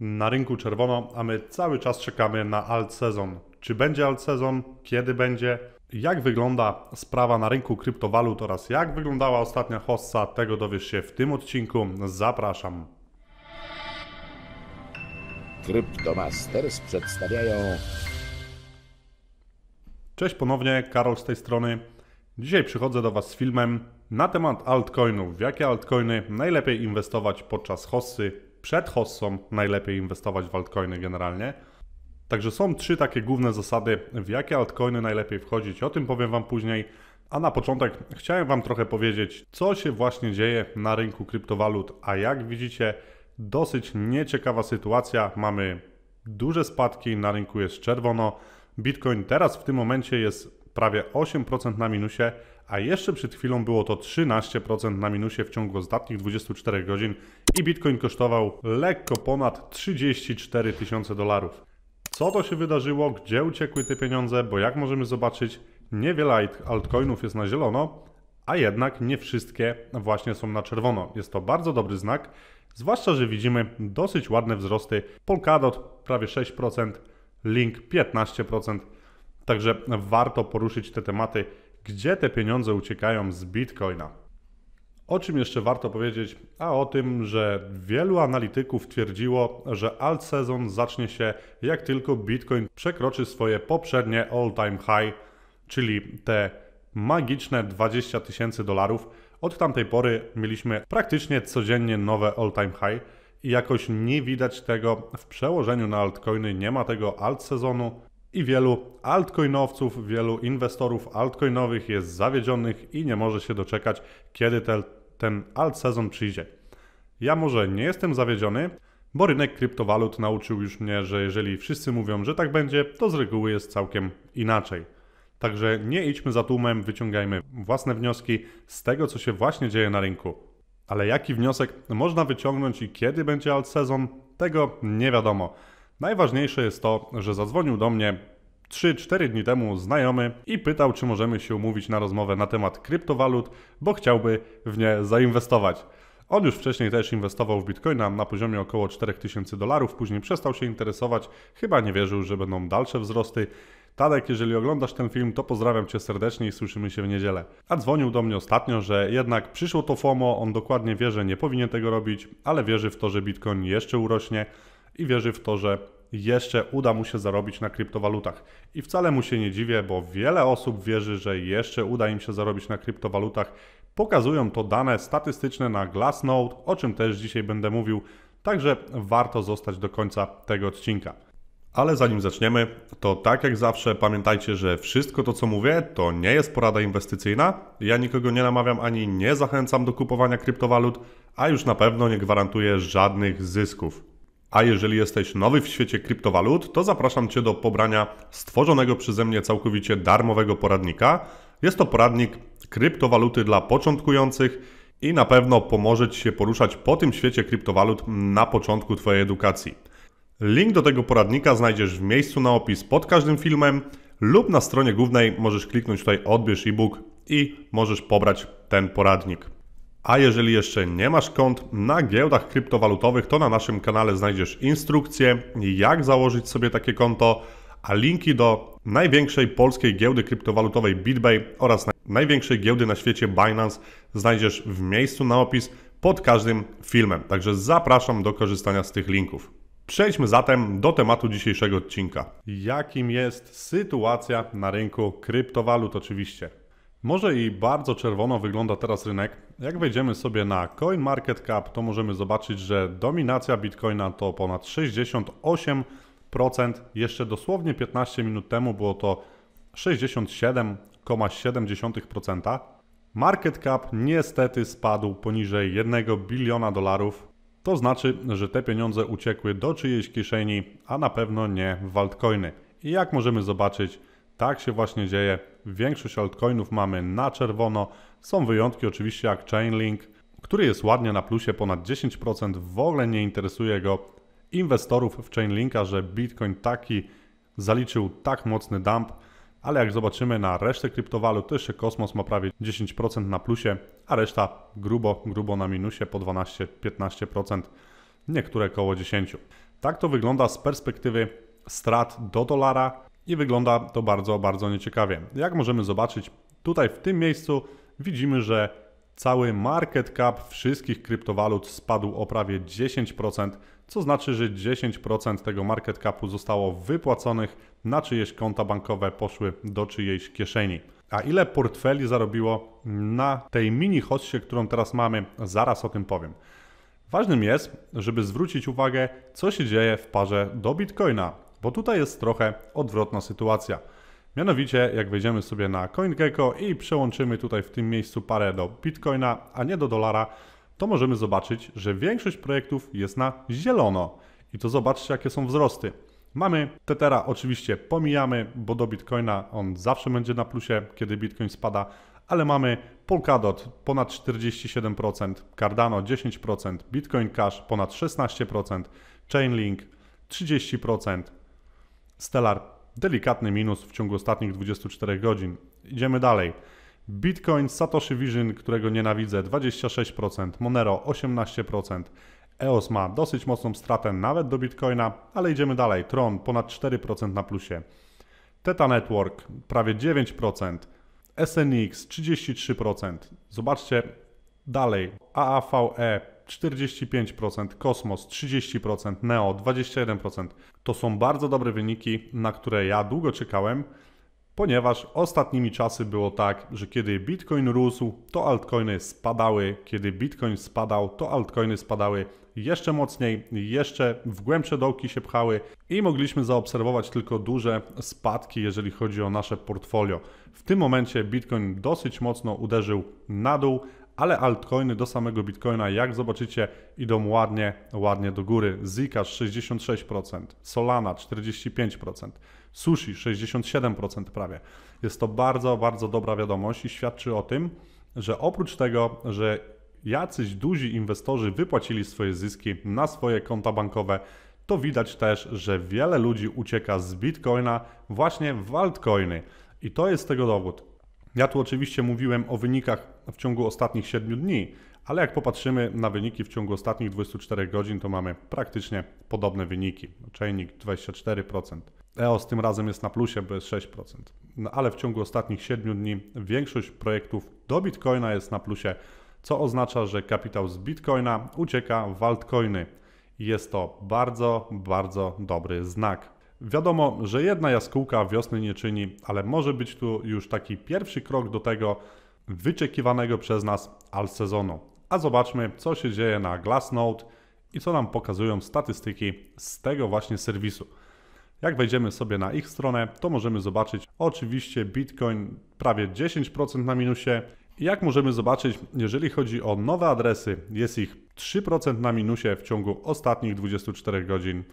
Na rynku czerwono, a my cały czas czekamy na alt sezon. Czy będzie alt sezon? Kiedy będzie? Jak wygląda sprawa na rynku kryptowalut oraz jak wyglądała ostatnia hossa? Tego dowiesz się w tym odcinku. Zapraszam. Kryptomasters przedstawiają. Cześć ponownie, Karol z tej strony. Dzisiaj przychodzę do Was z filmem na temat altcoinów. W jakie altcoiny najlepiej inwestować podczas hossy przed hossą najlepiej inwestować w altcoiny generalnie. Także są trzy takie główne zasady, w jakie altcoiny najlepiej wchodzić. O tym powiem Wam później. A na początek chciałem Wam trochę powiedzieć, co się właśnie dzieje na rynku kryptowalut. A jak widzicie, dosyć nieciekawa sytuacja. Mamy duże spadki, na rynku jest czerwono. Bitcoin teraz w tym momencie jest prawie 8% na minusie, a jeszcze przed chwilą było to 13% na minusie w ciągu ostatnich 24 godzin i Bitcoin kosztował lekko ponad 34 tysiące dolarów. Co to się wydarzyło? Gdzie uciekły te pieniądze? Bo jak możemy zobaczyć, niewiele altcoinów jest na zielono, a jednak nie wszystkie właśnie są na czerwono. Jest to bardzo dobry znak, zwłaszcza, że widzimy dosyć ładne wzrosty. Polkadot prawie 6%, Link 15%, Także warto poruszyć te tematy, gdzie te pieniądze uciekają z Bitcoina. O czym jeszcze warto powiedzieć? A o tym, że wielu analityków twierdziło, że alt sezon zacznie się jak tylko Bitcoin przekroczy swoje poprzednie all-time high, czyli te magiczne 20 tysięcy dolarów. Od tamtej pory mieliśmy praktycznie codziennie nowe all-time high i jakoś nie widać tego w przełożeniu na altcoiny, nie ma tego alt sezonu i wielu altcoinowców, wielu inwestorów altcoinowych jest zawiedzionych i nie może się doczekać, kiedy te, ten alt sezon przyjdzie. Ja może nie jestem zawiedziony, bo rynek kryptowalut nauczył już mnie, że jeżeli wszyscy mówią, że tak będzie, to z reguły jest całkiem inaczej. Także nie idźmy za tłumem, wyciągajmy własne wnioski z tego, co się właśnie dzieje na rynku. Ale jaki wniosek można wyciągnąć i kiedy będzie alt sezon, tego nie wiadomo. Najważniejsze jest to, że zadzwonił do mnie 3-4 dni temu znajomy i pytał, czy możemy się umówić na rozmowę na temat kryptowalut, bo chciałby w nie zainwestować. On już wcześniej też inwestował w bitcoina na poziomie około 4000 dolarów, później przestał się interesować, chyba nie wierzył, że będą dalsze wzrosty. Tadek, jeżeli oglądasz ten film, to pozdrawiam Cię serdecznie i słyszymy się w niedzielę. A dzwonił do mnie ostatnio, że jednak przyszło to FOMO, on dokładnie wie, że nie powinien tego robić, ale wierzy w to, że bitcoin jeszcze urośnie i wierzy w to, że jeszcze uda mu się zarobić na kryptowalutach. I wcale mu się nie dziwię, bo wiele osób wierzy, że jeszcze uda im się zarobić na kryptowalutach. Pokazują to dane statystyczne na Glassnode, o czym też dzisiaj będę mówił, także warto zostać do końca tego odcinka. Ale zanim zaczniemy, to tak jak zawsze pamiętajcie, że wszystko to co mówię to nie jest porada inwestycyjna. Ja nikogo nie namawiam ani nie zachęcam do kupowania kryptowalut, a już na pewno nie gwarantuję żadnych zysków. A jeżeli jesteś nowy w świecie kryptowalut, to zapraszam Cię do pobrania stworzonego przeze mnie całkowicie darmowego poradnika. Jest to poradnik kryptowaluty dla początkujących i na pewno pomoże Ci się poruszać po tym świecie kryptowalut na początku Twojej edukacji. Link do tego poradnika znajdziesz w miejscu na opis pod każdym filmem lub na stronie głównej możesz kliknąć tutaj odbierz e-book i możesz pobrać ten poradnik. A jeżeli jeszcze nie masz kont na giełdach kryptowalutowych, to na naszym kanale znajdziesz instrukcję, jak założyć sobie takie konto, a linki do największej polskiej giełdy kryptowalutowej BitBay oraz największej giełdy na świecie Binance znajdziesz w miejscu na opis pod każdym filmem. Także zapraszam do korzystania z tych linków. Przejdźmy zatem do tematu dzisiejszego odcinka. Jakim jest sytuacja na rynku kryptowalut oczywiście? Może i bardzo czerwono wygląda teraz rynek. Jak wejdziemy sobie na CoinMarketCap, to możemy zobaczyć, że dominacja Bitcoina to ponad 68%. Jeszcze dosłownie 15 minut temu było to 67,7%. Market cap niestety spadł poniżej 1 biliona dolarów. To znaczy, że te pieniądze uciekły do czyjejś kieszeni, a na pewno nie w altcoiny. I jak możemy zobaczyć, tak się właśnie dzieje. Większość altcoinów mamy na czerwono. Są wyjątki oczywiście jak Chainlink, który jest ładnie na plusie ponad 10%. W ogóle nie interesuje go inwestorów w Chainlinka, że Bitcoin taki zaliczył tak mocny dump. Ale jak zobaczymy na resztę kryptowalut, to jeszcze Kosmos ma prawie 10% na plusie, a reszta grubo, grubo na minusie po 12-15%, niektóre koło 10%. Tak to wygląda z perspektywy strat do dolara i wygląda to bardzo, bardzo nieciekawie. Jak możemy zobaczyć, tutaj w tym miejscu widzimy, że cały market cap wszystkich kryptowalut spadł o prawie 10%, co znaczy, że 10% tego market capu zostało wypłaconych na czyjeś konta bankowe, poszły do czyjejś kieszeni. A ile portfeli zarobiło na tej mini hossie, którą teraz mamy, zaraz o tym powiem. Ważnym jest, żeby zwrócić uwagę, co się dzieje w parze do Bitcoina. Bo tutaj jest trochę odwrotna sytuacja. Mianowicie, jak wejdziemy sobie na CoinGecko i przełączymy tutaj w tym miejscu parę do Bitcoina, a nie do dolara, to możemy zobaczyć, że większość projektów jest na zielono. I to zobaczcie, jakie są wzrosty. Mamy Tetera, oczywiście pomijamy, bo do Bitcoina on zawsze będzie na plusie, kiedy Bitcoin spada, ale mamy Polkadot ponad 47%, Cardano 10%, Bitcoin Cash ponad 16%, Chainlink 30%, Stellar, delikatny minus w ciągu ostatnich 24 godzin. Idziemy dalej. Bitcoin, Satoshi Vision, którego nienawidzę, 26%, Monero 18%, EOS ma dosyć mocną stratę nawet do Bitcoina, ale idziemy dalej. Tron ponad 4% na plusie. Teta Network prawie 9%, SNX 33%. Zobaczcie dalej. AAVE 45%, Kosmos 30%, Neo 21%. To są bardzo dobre wyniki, na które ja długo czekałem, ponieważ ostatnimi czasy było tak, że kiedy Bitcoin rósł, to altcoiny spadały, kiedy Bitcoin spadał, to altcoiny spadały jeszcze mocniej, jeszcze w głębsze dołki się pchały i mogliśmy zaobserwować tylko duże spadki, jeżeli chodzi o nasze portfolio. W tym momencie Bitcoin dosyć mocno uderzył na dół, ale altcoiny do samego Bitcoina, jak zobaczycie, idą ładnie, ładnie do góry. Zcash 66%, Solana 45%, Sushi 67% prawie. Jest to bardzo, bardzo dobra wiadomość i świadczy o tym, że oprócz tego, że jacyś duzi inwestorzy wypłacili swoje zyski na swoje konta bankowe, to widać też, że wiele ludzi ucieka z Bitcoina właśnie w altcoiny. I to jest tego dowód. Ja tu oczywiście mówiłem o wynikach w ciągu ostatnich 7 dni, ale jak popatrzymy na wyniki w ciągu ostatnich 24 godzin, to mamy praktycznie podobne wyniki. Czajnik 24%, EOS tym razem jest na plusie, bo jest 6%. No ale w ciągu ostatnich 7 dni większość projektów do Bitcoina jest na plusie, co oznacza, że kapitał z Bitcoina ucieka w altcoiny. Jest to bardzo, bardzo dobry znak. Wiadomo, że jedna jaskółka wiosny nie czyni, ale może być tu już taki pierwszy krok do tego wyczekiwanego przez nas al sezonu. A zobaczmy, co się dzieje na Glassnode i co nam pokazują statystyki z tego właśnie serwisu. Jak wejdziemy sobie na ich stronę, to możemy zobaczyć oczywiście Bitcoin prawie 10% na minusie. I jak możemy zobaczyć, jeżeli chodzi o nowe adresy, jest ich 3% na minusie w ciągu ostatnich 24 godzin.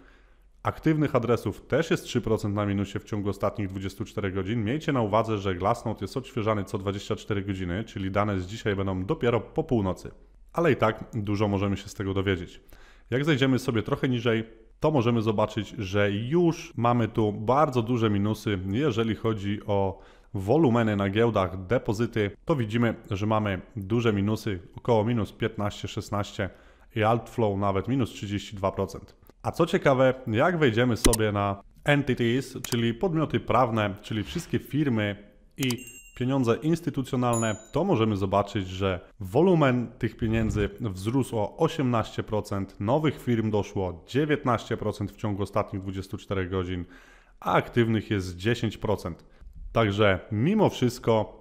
Aktywnych adresów też jest 3% na minusie w ciągu ostatnich 24 godzin. Miejcie na uwadze, że Glassnode jest odświeżany co 24 godziny, czyli dane z dzisiaj będą dopiero po północy. Ale i tak dużo możemy się z tego dowiedzieć. Jak zejdziemy sobie trochę niżej, to możemy zobaczyć, że już mamy tu bardzo duże minusy, jeżeli chodzi o wolumeny na giełdach, depozyty. To widzimy, że mamy duże minusy, około minus 15-16 i altflow nawet minus 32%. A co ciekawe, jak wejdziemy sobie na entities, czyli podmioty prawne, czyli wszystkie firmy i pieniądze instytucjonalne, to możemy zobaczyć, że wolumen tych pieniędzy wzrósł o 18%, nowych firm doszło 19% w ciągu ostatnich 24 godzin, a aktywnych jest 10%. Także mimo wszystko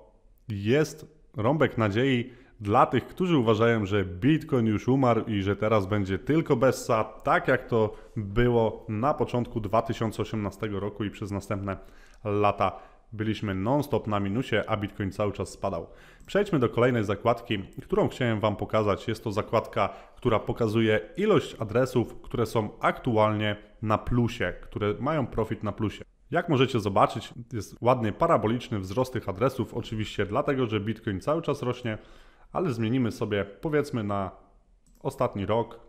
jest rąbek nadziei, dla tych, którzy uważają, że Bitcoin już umarł i że teraz będzie tylko Bessa, tak jak to było na początku 2018 roku i przez następne lata byliśmy non-stop na minusie, a Bitcoin cały czas spadał. Przejdźmy do kolejnej zakładki, którą chciałem Wam pokazać. Jest to zakładka, która pokazuje ilość adresów, które są aktualnie na plusie, które mają profit na plusie. Jak możecie zobaczyć, jest ładny paraboliczny wzrost tych adresów, oczywiście dlatego, że Bitcoin cały czas rośnie, ale zmienimy sobie powiedzmy na ostatni rok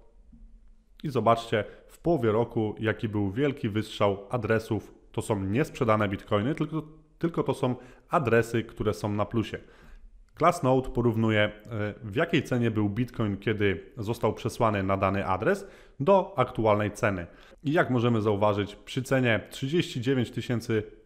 i zobaczcie w połowie roku, jaki był wielki wystrzał adresów. To są niesprzedane bitcoiny, tylko, tylko to są adresy, które są na plusie. Glassnode porównuje, e, w jakiej cenie był Bitcoin, kiedy został przesłany na dany adres, do aktualnej ceny. I jak możemy zauważyć, przy cenie 39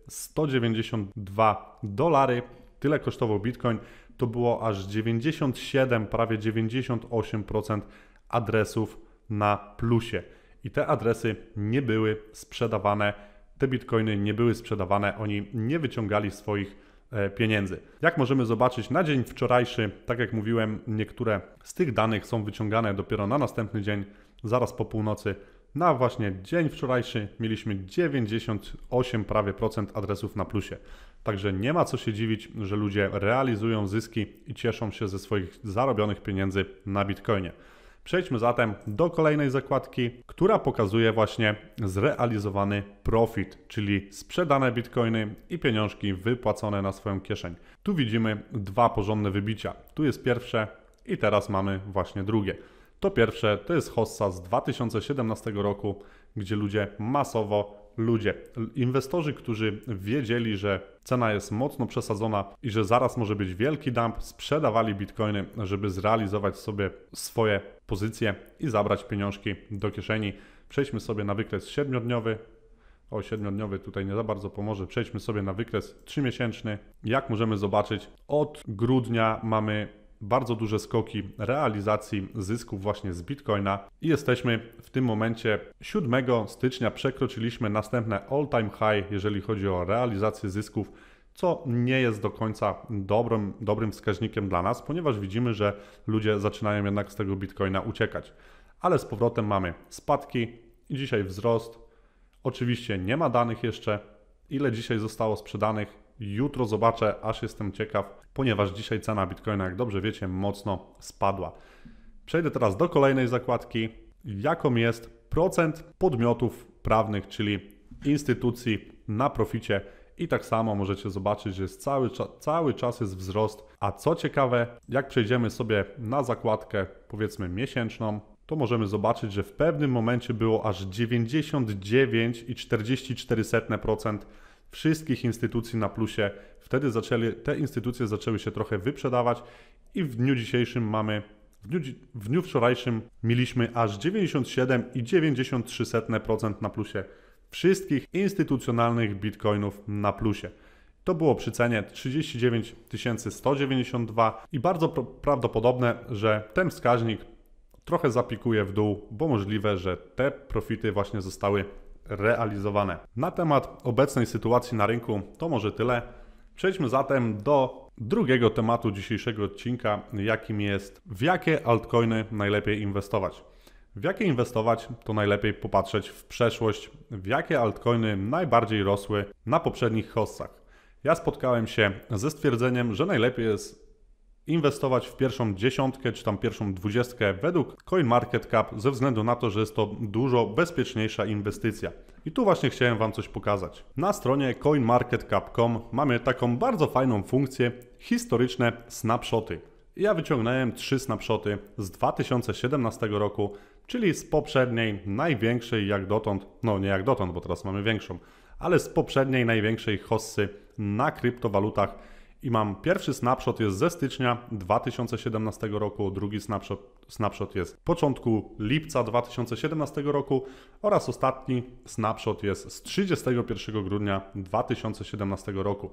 192 dolary, tyle kosztował Bitcoin, to było aż 97, prawie 98% adresów na plusie. I te adresy nie były sprzedawane, te bitcoiny nie były sprzedawane, oni nie wyciągali swoich e, pieniędzy. Jak możemy zobaczyć, na dzień wczorajszy, tak jak mówiłem, niektóre z tych danych są wyciągane dopiero na następny dzień, zaraz po północy. Na właśnie dzień wczorajszy mieliśmy 98 prawie procent adresów na plusie. Także nie ma co się dziwić, że ludzie realizują zyski i cieszą się ze swoich zarobionych pieniędzy na Bitcoinie. Przejdźmy zatem do kolejnej zakładki, która pokazuje właśnie zrealizowany profit, czyli sprzedane bitcoiny i pieniążki wypłacone na swoją kieszeń. Tu widzimy dwa porządne wybicia. Tu jest pierwsze i teraz mamy właśnie drugie. To pierwsze to jest Hossa z 2017 roku, gdzie ludzie masowo, ludzie, inwestorzy, którzy wiedzieli, że cena jest mocno przesadzona i że zaraz może być wielki dump, sprzedawali bitcoiny, żeby zrealizować sobie swoje pozycje i zabrać pieniążki do kieszeni. Przejdźmy sobie na wykres 7-dniowy. O, 7-dniowy tutaj nie za bardzo pomoże. Przejdźmy sobie na wykres 3-miesięczny. Jak możemy zobaczyć, od grudnia mamy bardzo duże skoki realizacji zysków właśnie z Bitcoina i jesteśmy w tym momencie 7 stycznia przekroczyliśmy następne all time high, jeżeli chodzi o realizację zysków, co nie jest do końca dobrym, dobrym wskaźnikiem dla nas, ponieważ widzimy, że ludzie zaczynają jednak z tego Bitcoina uciekać. Ale z powrotem mamy spadki i dzisiaj wzrost. Oczywiście nie ma danych jeszcze, ile dzisiaj zostało sprzedanych, Jutro zobaczę, aż jestem ciekaw, ponieważ dzisiaj cena Bitcoina, jak dobrze wiecie, mocno spadła. Przejdę teraz do kolejnej zakładki, jaką jest procent podmiotów prawnych, czyli instytucji na proficie. I tak samo możecie zobaczyć, że jest cały, cały czas jest wzrost. A co ciekawe, jak przejdziemy sobie na zakładkę, powiedzmy miesięczną, to możemy zobaczyć, że w pewnym momencie było aż 99,44% wszystkich instytucji na plusie. Wtedy zaczęli, te instytucje zaczęły się trochę wyprzedawać i w dniu dzisiejszym mamy, w dniu, w dniu wczorajszym mieliśmy aż 97,93% na plusie wszystkich instytucjonalnych bitcoinów na plusie. To było przy cenie 39 192 i bardzo prawdopodobne, że ten wskaźnik trochę zapikuje w dół, bo możliwe, że te profity właśnie zostały realizowane. Na temat obecnej sytuacji na rynku to może tyle. Przejdźmy zatem do drugiego tematu dzisiejszego odcinka, jakim jest w jakie altcoiny najlepiej inwestować. W jakie inwestować, to najlepiej popatrzeć w przeszłość, w jakie altcoiny najbardziej rosły na poprzednich hossach. Ja spotkałem się ze stwierdzeniem, że najlepiej jest inwestować w pierwszą dziesiątkę czy tam pierwszą dwudziestkę według CoinMarketCap ze względu na to, że jest to dużo bezpieczniejsza inwestycja. I tu właśnie chciałem Wam coś pokazać. Na stronie coinmarketcap.com mamy taką bardzo fajną funkcję historyczne snapshoty. Ja wyciągnąłem trzy snapshoty z 2017 roku, czyli z poprzedniej, największej jak dotąd, no nie jak dotąd, bo teraz mamy większą, ale z poprzedniej największej hossy na kryptowalutach i mam pierwszy snapshot jest ze stycznia 2017 roku, drugi snapshot, snapshot jest początku lipca 2017 roku oraz ostatni snapshot jest z 31 grudnia 2017 roku.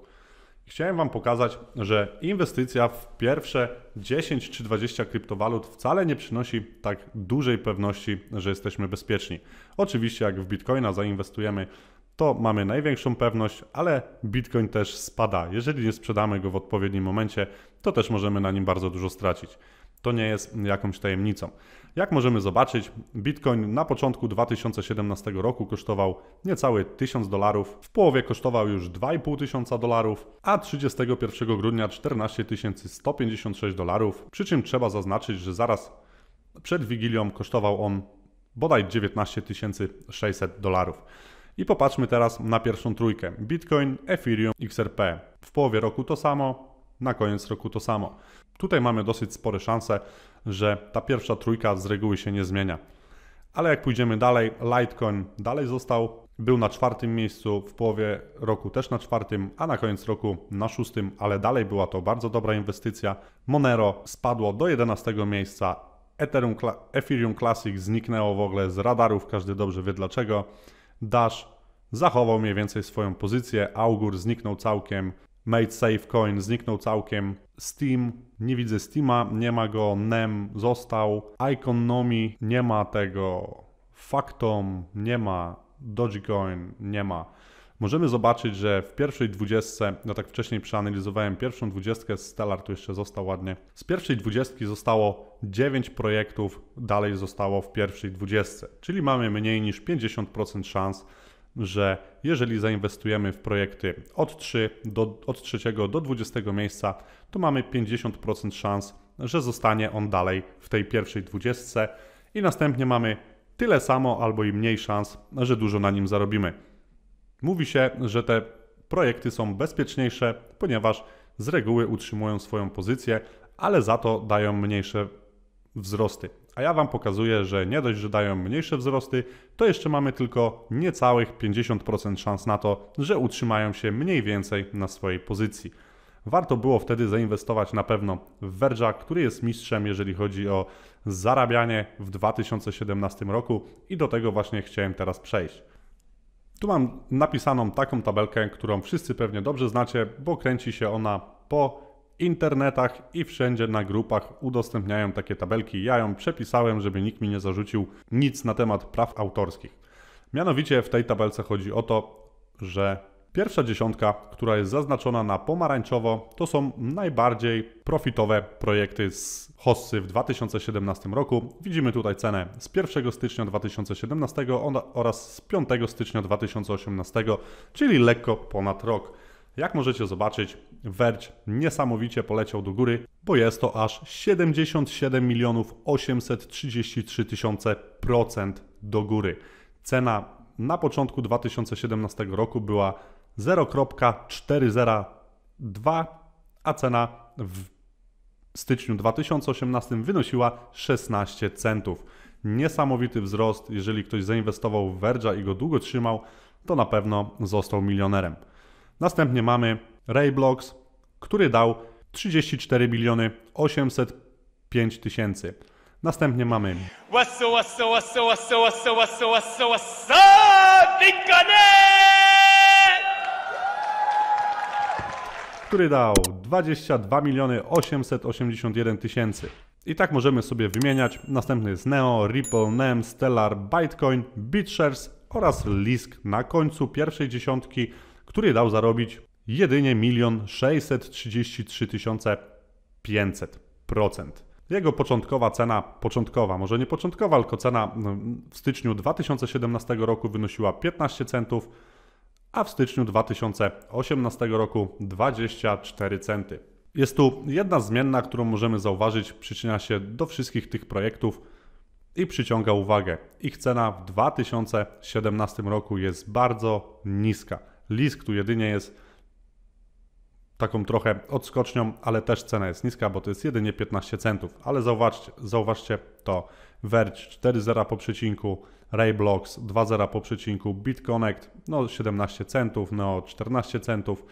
Chciałem Wam pokazać, że inwestycja w pierwsze 10 czy 20 kryptowalut wcale nie przynosi tak dużej pewności, że jesteśmy bezpieczni. Oczywiście, jak w bitcoina zainwestujemy to mamy największą pewność, ale Bitcoin też spada. Jeżeli nie sprzedamy go w odpowiednim momencie, to też możemy na nim bardzo dużo stracić. To nie jest jakąś tajemnicą. Jak możemy zobaczyć, Bitcoin na początku 2017 roku kosztował niecałe 1000 dolarów, w połowie kosztował już 2500 dolarów, a 31 grudnia 14 156 dolarów. Przy czym trzeba zaznaczyć, że zaraz przed Wigilią kosztował on bodaj 19 600 dolarów. I popatrzmy teraz na pierwszą trójkę. Bitcoin, Ethereum, XRP. W połowie roku to samo, na koniec roku to samo. Tutaj mamy dosyć spore szanse, że ta pierwsza trójka z reguły się nie zmienia. Ale jak pójdziemy dalej, Litecoin dalej został, był na czwartym miejscu, w połowie roku też na czwartym, a na koniec roku na szóstym, ale dalej była to bardzo dobra inwestycja. Monero spadło do 11 miejsca, Ethereum, Ethereum Classic zniknęło w ogóle z radarów, każdy dobrze wie dlaczego. Dash zachował mniej więcej swoją pozycję, Augur zniknął całkiem, Made Safe Coin zniknął całkiem, Steam, nie widzę Steama, nie ma go, NEM został, Iconomi nie ma tego, Factom, nie ma, Dogecoin, nie ma możemy zobaczyć, że w pierwszej dwudziestce, no tak wcześniej przeanalizowałem pierwszą dwudziestkę, Stellar tu jeszcze został ładnie. Z pierwszej dwudziestki zostało 9 projektów, dalej zostało w pierwszej dwudziestce, czyli mamy mniej niż 50% szans, że jeżeli zainwestujemy w projekty od, 3 do, od 3 do 20 miejsca, to mamy 50% szans, że zostanie on dalej w tej pierwszej dwudziestce i następnie mamy tyle samo albo i mniej szans, że dużo na nim zarobimy. Mówi się, że te projekty są bezpieczniejsze, ponieważ z reguły utrzymują swoją pozycję, ale za to dają mniejsze wzrosty. A ja Wam pokazuję, że nie dość, że dają mniejsze wzrosty, to jeszcze mamy tylko niecałych 50% szans na to, że utrzymają się mniej więcej na swojej pozycji. Warto było wtedy zainwestować na pewno w Verge'a, który jest mistrzem, jeżeli chodzi o zarabianie w 2017 roku i do tego właśnie chciałem teraz przejść. Tu mam napisaną taką tabelkę, którą wszyscy pewnie dobrze znacie, bo kręci się ona po internetach i wszędzie na grupach udostępniają takie tabelki. Ja ją przepisałem, żeby nikt mi nie zarzucił nic na temat praw autorskich. Mianowicie w tej tabelce chodzi o to, że Pierwsza dziesiątka, która jest zaznaczona na pomarańczowo, to są najbardziej profitowe projekty z Hossy w 2017 roku. Widzimy tutaj cenę z 1 stycznia 2017 oraz z 5 stycznia 2018, czyli lekko ponad rok. Jak możecie zobaczyć, Verge niesamowicie poleciał do góry, bo jest to aż 77 milionów 833 tysiące procent do góry. Cena na początku 2017 roku była 0.402, a cena w styczniu 2018 wynosiła 16 centów. Niesamowity wzrost, jeżeli ktoś zainwestował w Verge'a i go długo trzymał, to na pewno został milionerem. Następnie mamy Rayblocks, który dał 34 miliony 805 tysięcy. Następnie mamy. What's up, what's up, what's up, what's up, what's up, what's up, what's up, what's up, what's up, what's up, który dał 22 miliony 881 tysięcy. I tak możemy sobie wymieniać. Następny jest Neo, Ripple, NEM, Stellar, Bitcoin, BitShares oraz Lisk na końcu pierwszej dziesiątki, który dał zarobić jedynie 1 633 500%. Jego początkowa cena, początkowa, może nie początkowa, tylko cena no, w styczniu 2017 roku wynosiła 15 centów, a w styczniu 2018 roku 24 centy. Jest tu jedna zmienna, którą możemy zauważyć, przyczynia się do wszystkich tych projektów i przyciąga uwagę. Ich cena w 2017 roku jest bardzo niska. Lisk tu jedynie jest taką trochę odskocznią, ale też cena jest niska, bo to jest jedynie 15 centów. Ale zauważcie, zauważcie to Verge 4.0 po przecinku, Rayblocks 2.0 po przecinku, BitConnect no 17 centów, Neo 14 centów,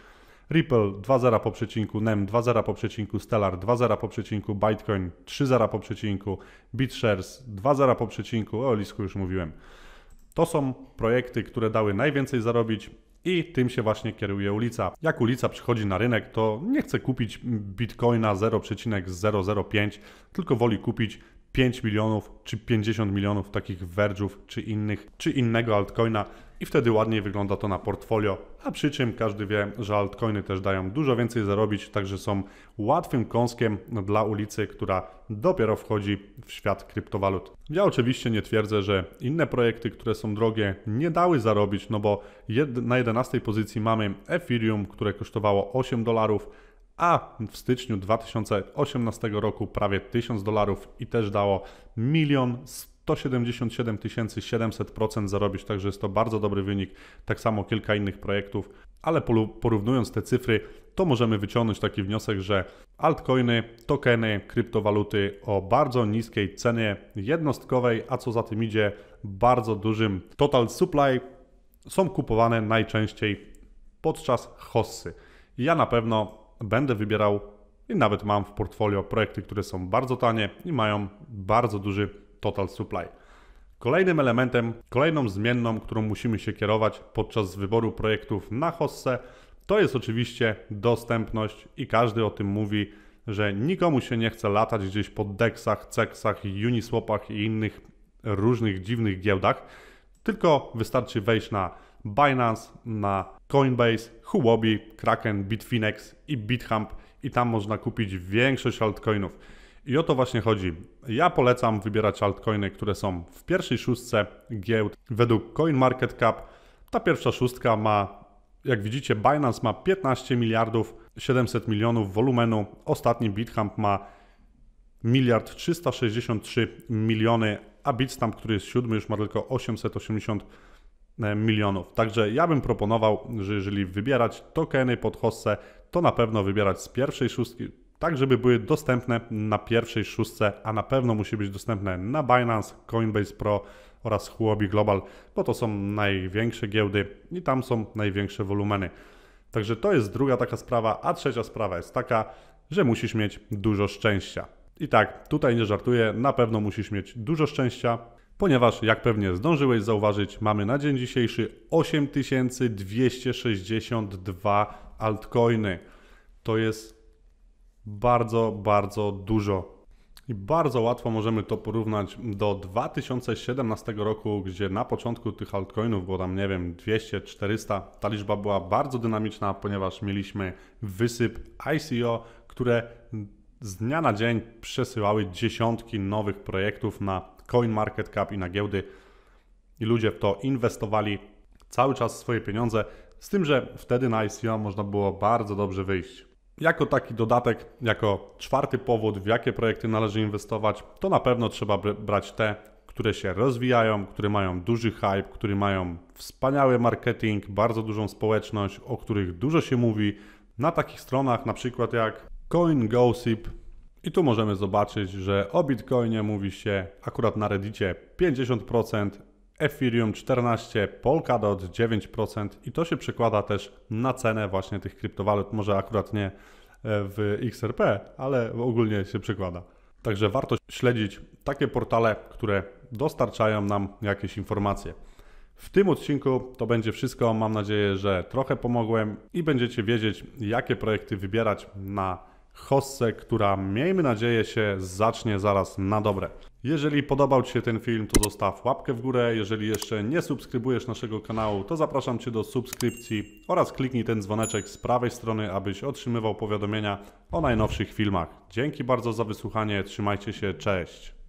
Ripple 2.0 po przecinku, NEM 2.0 po przecinku, Stellar 2.0 po przecinku, Bitcoin 3.0 po przecinku, BitShares 2.0 po przecinku, o Lisku już mówiłem. To są projekty, które dały najwięcej zarobić i tym się właśnie kieruje ulica. Jak ulica przychodzi na rynek, to nie chce kupić bitcoina 0,005, tylko woli kupić 5 milionów czy 50 milionów takich werdżów czy innych, czy innego altcoina i wtedy ładniej wygląda to na portfolio, a przy czym każdy wie, że altcoiny też dają dużo więcej zarobić, także są łatwym kąskiem dla ulicy, która dopiero wchodzi w świat kryptowalut. Ja oczywiście nie twierdzę, że inne projekty, które są drogie, nie dały zarobić, no bo jed na 11 pozycji mamy Ethereum, które kosztowało 8 dolarów, a w styczniu 2018 roku prawie 1000 dolarów i też dało 1 177 700% zarobić, także jest to bardzo dobry wynik. Tak samo kilka innych projektów, ale porównując te cyfry, to możemy wyciągnąć taki wniosek, że altcoiny, tokeny, kryptowaluty o bardzo niskiej cenie jednostkowej, a co za tym idzie, bardzo dużym total supply są kupowane najczęściej podczas hossy. Ja na pewno będę wybierał i nawet mam w portfolio projekty, które są bardzo tanie i mają bardzo duży total supply. Kolejnym elementem, kolejną zmienną, którą musimy się kierować podczas wyboru projektów na hossę, to jest oczywiście dostępność i każdy o tym mówi, że nikomu się nie chce latać gdzieś po Dexach, Cexach, Uniswapach i innych różnych dziwnych giełdach, tylko wystarczy wejść na Binance, na Coinbase, Huobi, Kraken, Bitfinex i BitHump i tam można kupić większość altcoinów. I o to właśnie chodzi. Ja polecam wybierać altcoiny, które są w pierwszej szóstce giełd według CoinMarketCap. Ta pierwsza szóstka ma, jak widzicie, Binance ma 15 miliardów 700 milionów wolumenu, ostatni BitHump ma miliard 363 miliony, a Bitstamp, który jest siódmy, już ma tylko 880 E, milionów. Także ja bym proponował, że jeżeli wybierać tokeny pod hossę, to na pewno wybierać z pierwszej szóstki, tak żeby były dostępne na pierwszej szóstce, a na pewno musi być dostępne na Binance, Coinbase Pro oraz Huobi Global, bo to są największe giełdy i tam są największe wolumeny. Także to jest druga taka sprawa, a trzecia sprawa jest taka, że musisz mieć dużo szczęścia. I tak, tutaj nie żartuję, na pewno musisz mieć dużo szczęścia, ponieważ jak pewnie zdążyłeś zauważyć, mamy na dzień dzisiejszy 8262 altcoiny. To jest bardzo, bardzo dużo. I bardzo łatwo możemy to porównać do 2017 roku, gdzie na początku tych altcoinów było tam, nie wiem, 200, 400. Ta liczba była bardzo dynamiczna, ponieważ mieliśmy wysyp ICO, które z dnia na dzień przesyłały dziesiątki nowych projektów na CoinMarketCap i na giełdy i ludzie w to inwestowali cały czas swoje pieniądze, z tym, że wtedy na ICO można było bardzo dobrze wyjść. Jako taki dodatek, jako czwarty powód, w jakie projekty należy inwestować, to na pewno trzeba brać te, które się rozwijają, które mają duży hype, które mają wspaniały marketing, bardzo dużą społeczność, o których dużo się mówi na takich stronach, na przykład jak CoinGossip, i tu możemy zobaczyć, że o Bitcoinie mówi się akurat na Reddicie 50%, Ethereum 14, Polkadot 9% i to się przekłada też na cenę właśnie tych kryptowalut, może akurat nie e, w XRP, ale ogólnie się przekłada. Także warto śledzić takie portale, które dostarczają nam jakieś informacje. W tym odcinku to będzie wszystko. Mam nadzieję, że trochę pomogłem i będziecie wiedzieć, jakie projekty wybierać na Hossę, która miejmy nadzieję się zacznie zaraz na dobre. Jeżeli podobał Ci się ten film, to zostaw łapkę w górę. Jeżeli jeszcze nie subskrybujesz naszego kanału, to zapraszam Cię do subskrypcji oraz kliknij ten dzwoneczek z prawej strony, abyś otrzymywał powiadomienia o najnowszych filmach. Dzięki bardzo za wysłuchanie, trzymajcie się, cześć!